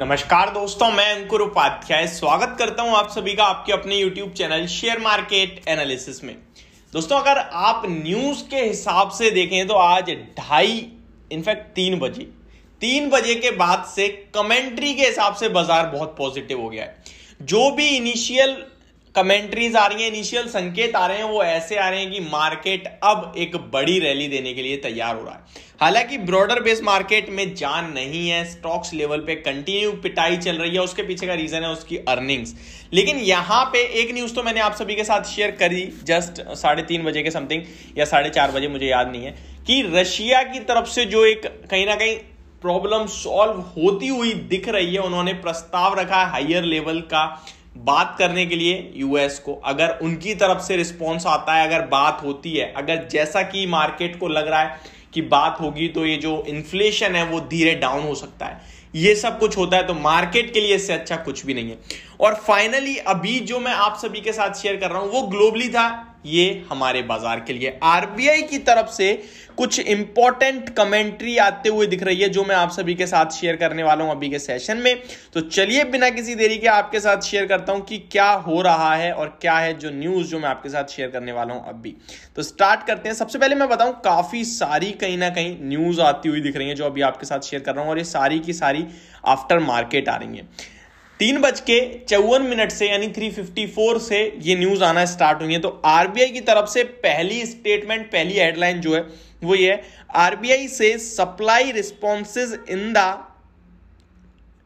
नमस्कार दोस्तों मैं अंकुर उपाध्याय स्वागत करता हूं आप सभी का आपके अपने YouTube channel share market analysis में दोस्तों अगर आप न्यूज के हिसाब से देखें तो आज ढाई इनफैक्ट तीन बजे तीन बजे के बाद से कमेंट्री के हिसाब से बाजार बहुत पॉजिटिव हो गया है जो भी इनिशियल कमेंट्रीज आ रही हैं इनिशियल संकेत आ रहे हैं वो ऐसे आ रहे हैं कि मार्केट अब एक बड़ी रैली देने के लिए तैयार हो रहा है हालांकि ब्रॉडर बेस मार्केट में जान नहीं है स्टॉक्स लेवल पे कंटिन्यू पिटाई चल रही है उसके पीछे का रीजन है उसकी अर्निंग्स लेकिन यहां पे एक न्यूज तो मैंने आप सभी के साथ शेयर करी जस्ट साढ़े तीन बजे के समथिंग या साढ़े चार बजे मुझे याद नहीं है कि रशिया की तरफ से जो एक कहीं ना कहीं प्रॉब्लम सॉल्व होती हुई दिख रही है उन्होंने प्रस्ताव रखा है हाइयर लेवल का बात करने के लिए यूएस को अगर उनकी तरफ से रिस्पॉन्स आता है अगर बात होती है अगर जैसा कि मार्केट को लग रहा है कि बात होगी तो ये जो इन्फ्लेशन है वो धीरे डाउन हो सकता है ये सब कुछ होता है तो मार्केट के लिए इससे अच्छा कुछ भी नहीं है और फाइनली अभी जो मैं आप सभी के साथ शेयर कर रहा हूं वो ग्लोबली था ये हमारे बाजार के लिए आरबीआई की तरफ से कुछ इंपॉर्टेंट कमेंट्री आते हुए दिख रही है जो मैं आप सभी के साथ शेयर करने वाला हूं अभी के सेशन में तो चलिए बिना किसी देरी के आपके साथ शेयर करता हूं कि क्या हो रहा है और क्या है जो न्यूज जो मैं आपके साथ शेयर करने वाला हूं अभी तो स्टार्ट करते हैं सबसे पहले मैं बताऊं काफी सारी कहीं ना कहीं न्यूज आती हुई दिख रही है जो अभी आपके साथ शेयर कर रहा हूं और ये सारी की सारी सारी आफ्टर मार्केट आ रही है तीन बज के चौवन मिनट से यानी थ्री फिफ्टी फोर से ये न्यूज आना स्टार्ट हुई है तो आरबीआई की तरफ से पहली स्टेटमेंट पहली हेडलाइन जो है वो ये आरबीआई से supply responses in the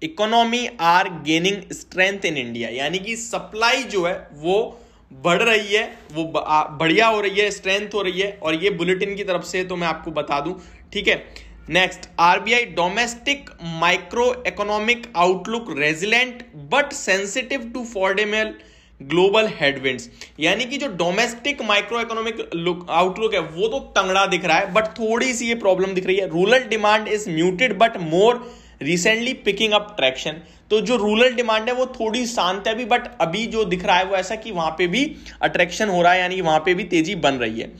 economy are gaining strength in India यानी कि सप्लाई जो है वो बढ़ रही है वो बढ़िया हो रही है स्ट्रेंथ हो रही है और ये बुलेटिन की तरफ से तो मैं आपको बता दूं ठीक है next RBI domestic micro economic outlook resilient but sensitive to formidable global headwinds यानी कि जो domestic micro economic look outlook है वो तो तंगड़ा दिख रहा है बट थोड़ी सी ये प्रॉब्लम दिख रही है rural demand is muted but more recently picking up traction तो जो रूरल डिमांड है वो थोड़ी शांत है अभी बट अभी जो दिख रहा है वो ऐसा कि वहां पे भी अट्रैक्शन हो रहा है यानी वहां पे भी तेजी बन रही है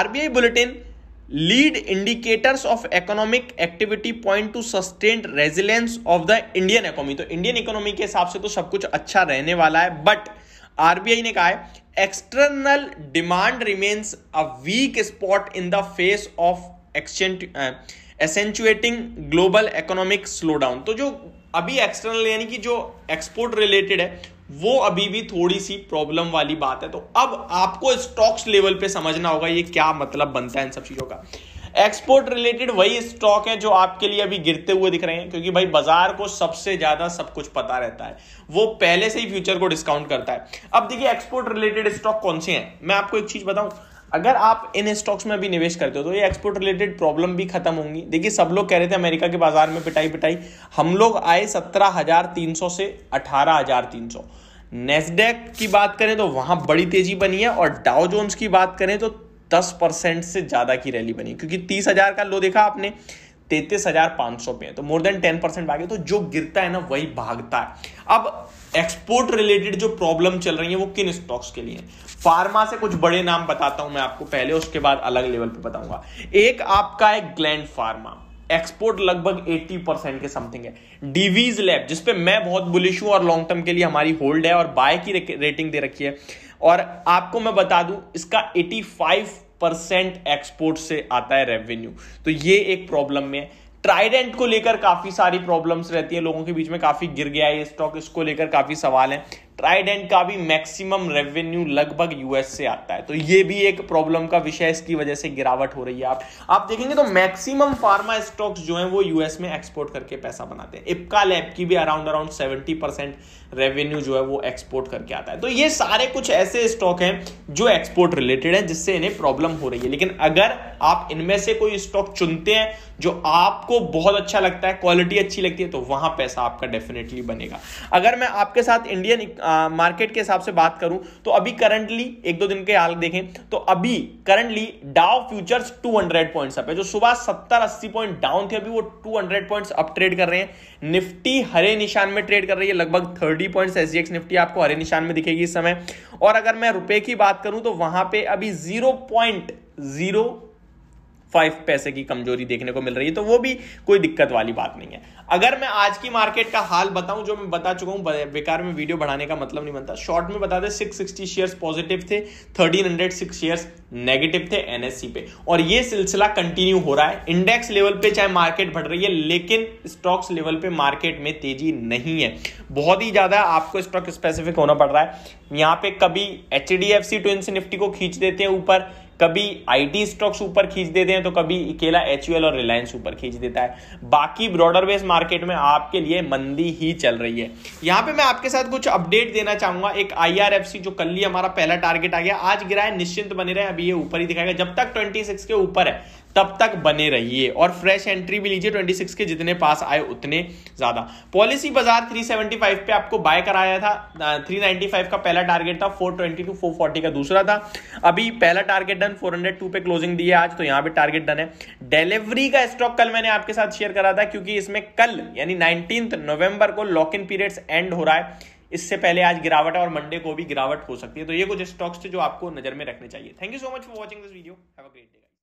RBI bulletin lead indicators of economic activity point to sustain resilience of the Indian economy तो इंडियन इकोनॉमी के हिसाब से तो सब कुछ अच्छा रहने वाला है बट आरबीआई ने कहा है external demand remains a weak spot in the face of accentuating global economic slowdown तो जो अभी एक्सटर्नल यानी कि जो एक्सपोर्ट रिलेटेड है वो अभी भी थोड़ी सी प्रॉब्लम वाली बात है तो अब आपको स्टॉक्स लेवल पे समझना होगा ये क्या मतलब बनता है इन सब चीज़ों का एक्सपोर्ट रिलेटेड वही स्टॉक है जो आपके लिए अभी गिरते हुए दिख रहे हैं क्योंकि भाई बाजार को सबसे ज्यादा सब कुछ पता रहता है वो पहले से ही फ्यूचर को डिस्काउंट करता है अब देखिए एक्सपोर्ट रिलेटेड स्टॉक कौन से हैं मैं आपको एक चीज बताऊं अगर आप इन स्टॉक्स में भी निवेश करते हो तो ये एक्सपोर्ट रिलेटेड प्रॉब्लम भी खत्म होंगी देखिए सब लोग कह रहे थे अमेरिका के बाजार में पिटाई पिटाई हम लोग आए सत्रह हजार तीन सौ से अठारह हजार तीन सौ नेस्डेक की बात करें तो वहां बड़ी तेजी बनी है और डाउ जोन्स की बात करें तो दस परसेंट से ज्यादा की रैली बनी क्योंकि तीस हजार का लो देखा आपने तैतीस हजार पांच सौ पे तो मोर देन टेन परसेंट भागे तो जो गिरता है ना वही भागता है अब एक्सपोर्ट रिलेटेड जो प्रॉब्लम चल रही है वो किन स्टॉक्स के लिए फार्मा से कुछ बड़े नाम बताता हूं मैं आपको पहले उसके बाद अलग लेवल पे बताऊंगा एक आपका है ग्लैंड फार्मा एक्सपोर्ट लगभग 80 परसेंट के समथिंग है डीवीज लैब जिसपे मैं बहुत बुलिश हूं और लॉन्ग टर्म के लिए हमारी होल्ड है और बाय की रेटिंग दे रखी है और आपको मैं बता दूं इसका 85 परसेंट एक्सपोर्ट से आता है रेवेन्यू तो ये एक प्रॉब्लम में है ट्राइडेंट को लेकर काफी सारी प्रॉब्लम्स रहती है लोगों के बीच में काफी गिर गया है ये स्टॉक इसको लेकर काफी सवाल है ट्राइडेंट का भी मैक्सिमम रेवेन्यू लगभग यूएस से आता है तो ये भी एक प्रॉब्लम का विषय इसकी वजह से गिरावट हो रही है आप आप देखेंगे तो मैक्सिमम फार्मा स्टॉक्स जो हैं वो यूएस में एक्सपोर्ट करके पैसा बनाते हैं इपका लैब की भी around around seventy percent revenue जो है वो एक्सपोर्ट करके आता है तो ये सारे कुछ ऐसे स्टॉक हैं जो एक्सपोर्ट रिलेटेड है जिससे इन्हें प्रॉब्लम हो रही है लेकिन अगर आप इनमें से कोई स्टॉक चुनते हैं जो आपको बहुत अच्छा लगता है क्वालिटी अच्छी लगती है तो वहां पैसा आपका डेफिनेटली बनेगा अगर मैं आपके साथ इंडियन मार्केट के हिसाब से बात करूं तो अभी करंटली एक दो दिन के हाल देखें तो अभी currently Dow futures 200 point up है जो सुबह 70 अस्सी पॉइंट डाउन थे अभी वो 200 पॉइंट अप ट्रेड कर रहे हैं निफ्टी हरे निशान में ट्रेड कर रही है लगभग 30 पॉइंट एस निफ्टी आपको हरे निशान में दिखेगी इस समय और अगर मैं रुपए की बात करूं तो वहां पे अभी जीरो पॉइंट जीरो फाइव पैसे की कमजोरी देखने को मिल रही है तो वो भी कोई दिक्कत वाली बात नहीं है अगर मैं आज की मार्केट का हाल बताऊं जो मैं बता चुका हूं बेकार में वीडियो बढ़ाने का मतलब नहीं बनता शॉर्ट में बता दें सिक्सटी शेयर पॉजिटिव थे सिक्स शेयर नेगेटिव थे एनएससी पे और ये सिलसिला कंटिन्यू हो रहा है इंडेक्स लेवल पे चाहे मार्केट बढ़ रही है लेकिन स्टॉक्स लेवल पे मार्केट में तेजी नहीं है बहुत ही ज्यादा आपको स्टॉक स्पेसिफिक होना पड़ रहा है यहाँ पे कभी H D F C Nifty को खींच देते हैं ऊपर कभी आईटी स्टॉक्स ऊपर खींच देते हैं तो कभी अकेला एच और रिलायंस ऊपर खींच देता है बाकी ब्रॉडर मार्केट में आपके लिए मंदी ही चल रही है यहां पे मैं आपके साथ कुछ अपडेट देना चाहूंगा एक आई जो कल ही हमारा पहला टारगेट आ गया आज गिरा है निश्चिंत बने रहे अभी ये ऊपर ही दिखाएगा जब तक ट्वेंटी के ऊपर है तब तक बने रहिए और फ्रेश एंट्री भी लीजिए 26 के जितने पास आए उतने ज्यादा पॉलिसी बाजार 375 पे आपको बाय कराया था 395 का पहला टारगेट था 420 टू 440 का दूसरा था अभी पहला target done four hundred two पे क्लोजिंग दी है आज तो यहां भी टारगेट डन है डिलीवरी का स्टॉक कल मैंने आपके साथ शेयर करा था क्योंकि इसमें कल यानी नाइनटीन नवंबर को लॉक इन पीरियड एंड हो रहा है इससे पहले आज गिरावट है और मंडे को भी गिरावट हो सकती है तो ये कुछ स्टॉक्स थे जो आपको नजर में रखने चाहिए thank you so much for watching this video have a great day